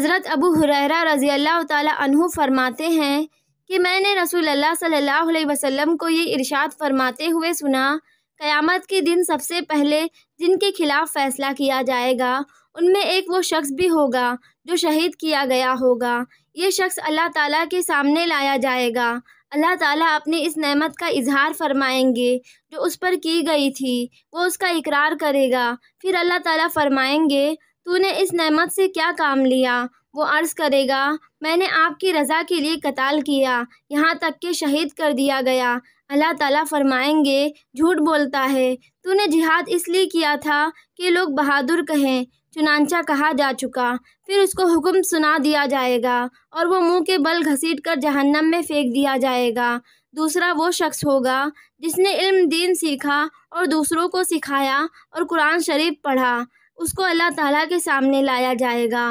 हज़रत अबू हुररा रज़ी अल्लाह तु फरमाते हैं कि मैंने रसूल सल्लल्लाहु अलैहि वसल्लम को ये इरशाद फरमाते हुए सुना क़यामत के दिन सबसे पहले जिनके खिलाफ फ़ैसला किया जाएगा उनमें एक वो शख्स भी होगा जो शहीद किया गया होगा ये शख्स अल्लाह ताला के सामने लाया जाएगा अल्लाह ताला अपनी इस नेमत का इजहार फरमाएंगे जो उस पर की गई थी वो उसका इकरार करेगा फिर अल्लाह ताला फरमाएंगे तूने इस नेमत से क्या काम लिया वो अर्ज़ करेगा मैंने आपकी रज़ा के लिए कताल किया यहाँ तक के शहीद कर दिया गया अल्लाह ताला फरमाएंगे झूठ बोलता है तूने जिहाद इसलिए किया था कि लोग बहादुर कहें चुनानचा कहा जा चुका फिर उसको हुक्म सुना दिया जाएगा और वो मुंह के बल घसीट कर जहन्नम में फेंक दिया जाएगा दूसरा वो शख्स होगा जिसने इल्म दीन सीखा और दूसरों को सिखाया और कुरान शरीफ पढ़ा उसको अल्लाह ताला के सामने लाया जाएगा